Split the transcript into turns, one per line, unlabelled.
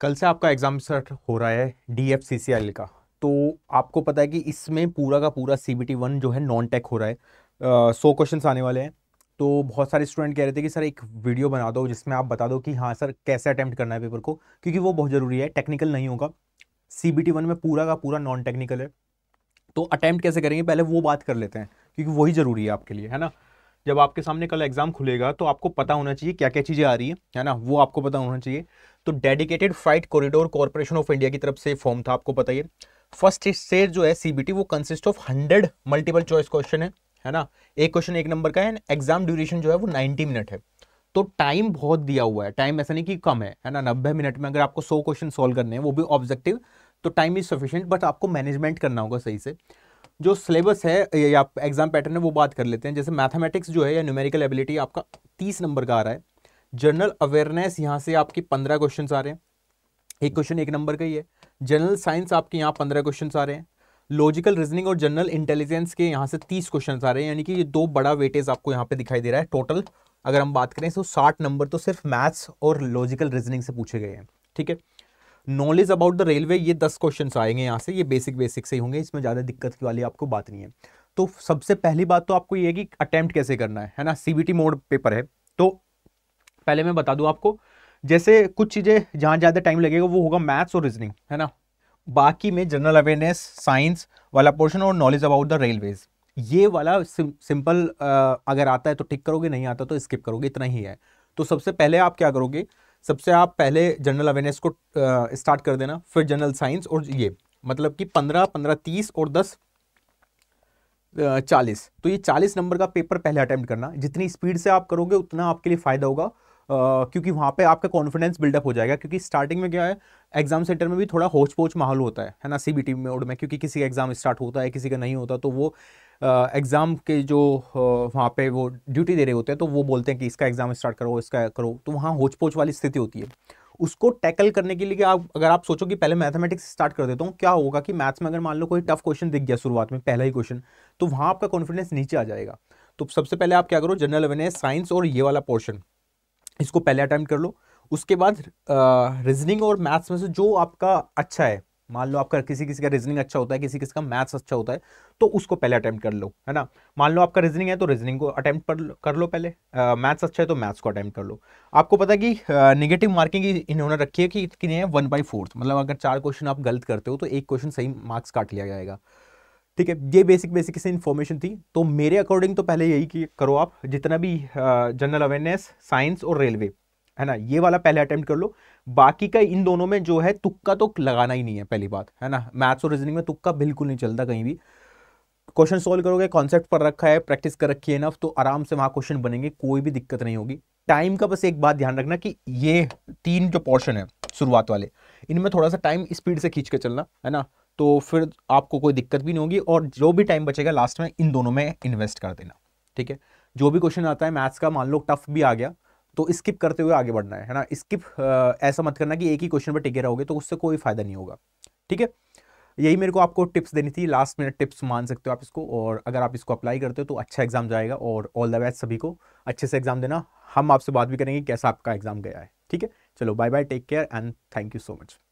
कल से आपका एग्ज़ाम स्टार्ट हो रहा है D F C C L का तो आपको पता है कि इसमें पूरा का पूरा सी बी टी वन जो है नॉन टेक हो रहा है सौ क्वेश्चन आने वाले हैं तो बहुत सारे स्टूडेंट कह रहे थे कि सर एक वीडियो बना दो जिसमें आप बता दो कि हाँ सर कैसे अटैम्प्ट करना है पेपर को क्योंकि वो बहुत ज़रूरी है टेक्निकल नहीं होगा सी बी टी वन में पूरा का पूरा नॉन टेक्निकल है तो अटैम्प्ट कैसे करेंगे पहले वो बात कर लेते हैं क्योंकि वही ज़रूरी है आपके लिए है ना जब आपके सामने कल एग्जाम खुलेगा तो आपको पता होना चाहिए क्या क्या चीज़ें आ रही है है ना वो आपको पता होना चाहिए तो dedicated flight corridor corporation of India की तरफ से फॉर्म था आपको पता ही फर्स्ट से जो है सीबीटी वो consist of hundred multiple choice question है है ना एक क्वेश्चन एक नंबर का है एग्जाम ड्यूरेशन जो है वो नाइनटी मिनट है तो टाइम बहुत दिया हुआ है टाइम ऐसा नहीं कि कम है है ना नब्बे मिनट में अगर आपको सौ क्वेश्चन सॉल्व करने हैं वो भी ऑब्जेक्टिव तो टाइम इज सफिशियंट बट आपको मैनेजमेंट करना होगा सही से जो सिलेबस है या एग्ज़ाम पैटर्न है वो बात कर लेते हैं जैसे मैथमेटिक्स जो है या न्यूमेरिकल एबिलिटी आपका तीस नंबर का आ रहा है जनरल अवेयरनेस यहाँ से आपके पंद्रह क्वेश्चन आ रहे हैं एक क्वेश्चन एक नंबर का ही है जनरल साइंस आपके यहाँ पंद्रह क्वेश्चन आ रहे हैं लॉजिकल रीजनिंग और जनरल इंटेलिजेंस के यहाँ से तीस क्वेश्चन आ रहे हैं यानी कि ये दो बड़ा वेटेज आपको यहाँ पे दिखाई दे रहा है टोटल अगर हम बात करें तो साठ नंबर तो सिर्फ मैथ्स और लॉजिकल रीजनिंग से पूछे गए हैं ठीक है नॉलेज अबाउट द रेलवे ये दस क्वेश्चन आएंगे यहाँ से ये बेसिक बेसिक से होंगे इसमें ज़्यादा दिक्कत वाली आपको बात नहीं है तो सबसे पहली बात तो आपको ये है कि अटैम्प्ट कैसे करना है है ना सी मोड पेपर है तो पहले मैं बता दूँ आपको जैसे कुछ चीज़ें जहाँ ज़्यादा टाइम लगेगा वो होगा मैथ्स और रीजनिंग है ना बाकी में जनरल अवेयरनेस साइंस वाला पोर्शन और नॉलेज अबाउट द रेलवेज़ ये वाला सिम, सिंपल आ, अगर आता है तो टिक करोगे नहीं आता तो स्किप करोगे इतना ही है तो सबसे पहले आप क्या करोगे सबसे आप पहले जनरल अवेयरनेस को स्टार्ट कर देना फिर जनरल साइंस और ये मतलब कि पंद्रह पंद्रह तीस और दस चालीस तो ये चालीस नंबर का पेपर पहले अटैम्प्ट करना जितनी स्पीड से आप करोगे उतना आपके लिए फ़ायदा होगा Uh, क्योंकि वहाँ पे आपका कॉन्फिडेंस बिल्डअप हो जाएगा क्योंकि स्टार्टिंग में क्या है एग्जाम सेंटर में भी थोड़ा होच पोच माहौल होता है है ना सी बी टी में क्योंकि किसी का एग्जाम स्टार्ट होता है किसी का नहीं होता तो वो एग्ज़ाम के जो वहाँ पे वो ड्यूटी दे रहे होते हैं तो वो बोलते हैं कि इसका एग्ज़ाम स्टार्ट करो इसका करो तो वहाँ होच पोच वाली स्थिति होती है उसको टैकल करने के लिए आप अगर आप सोचो कि पहले मैथमेटिक्स स्टार्ट कर देता हूँ क्या होगा कि मैथ्स में अगर मान लो कोई टफ क्वेश्चन दिख गया शुरुआत में पहला ही क्वेश्चन तो वहाँ आपका कॉन्फिडेंस नीचे आ जाएगा तो सबसे पहले आप क्या करो जनरल अवेयरनेस साइंस और ये वाला पोर्शन इसको पहले अटैम्प्ट कर लो उसके बाद रीजनिंग और मैथ्स में से जो आपका अच्छा है मान लो आपका किसी किसी का रीजनिंग अच्छा होता है किसी किसी का मैथ्स अच्छा होता है तो उसको पहले अटैम्प्ट कर लो है ना मान लो आपका रीजनिंग है तो रीजनिंग को अटैम्प्ट कर लो पहले मैथ्स अच्छा है तो मैथ्स को अटैम्प्ट कर लो आपको पता है कि निगेटिव मार्किंग इन्होंने रखी है कि कितनी है वन बाई फोर्थ मतलब अगर चार क्वेश्चन आप गलत करते हो तो एक क्वेश्चन सही मार्क्स काट लिया जाएगा ठीक है ये बेसिक बेसिक से इन्फॉर्मेशन थी तो मेरे अकॉर्डिंग तो पहले यही कि करो आप जितना भी जनरल अवेयरनेस साइंस और रेलवे है ना ये वाला पहले अटेम्प्ट कर लो बाकी का इन दोनों में जो है तुक्का तो लगाना ही नहीं है पहली बात है ना मैथ्स और रीजनिंग में तुक्का बिल्कुल नहीं चलता कहीं भी क्वेश्चन सोल्व करोगे कॉन्सेप्ट पर रखा है प्रैक्टिस कर रखी है नफ तो आराम से वहाँ क्वेश्चन बनेंगे कोई भी दिक्कत नहीं होगी टाइम का बस एक बात ध्यान रखना कि ये तीन जो पोर्शन है शुरुआत वाले इनमें थोड़ा सा टाइम स्पीड से खींच के चलना है ना तो फिर आपको कोई दिक्कत भी नहीं होगी और जो भी टाइम बचेगा लास्ट में इन दोनों में इन्वेस्ट कर देना ठीक है जो भी क्वेश्चन आता है मैथ्स का मान लो टफ भी आ गया तो स्किप करते हुए आगे बढ़ना है है ना स्किप ऐसा मत करना कि एक ही क्वेश्चन पर टिके रहोगे तो उससे कोई फ़ायदा नहीं होगा ठीक है यही मेरे को आपको टिप्स देनी थी लास्ट मिनट टिप्स मान सकते हो आप इसको और अगर आप इसको अप्लाई करते हो तो अच्छा एग्जाम जाएगा और ऑल द बेस्ट सभी को अच्छे से एग्जाम देना हम आपसे बात भी करेंगे कैसा आपका एग्जाम गया है ठीक है चलो bye bye take care and thank you so much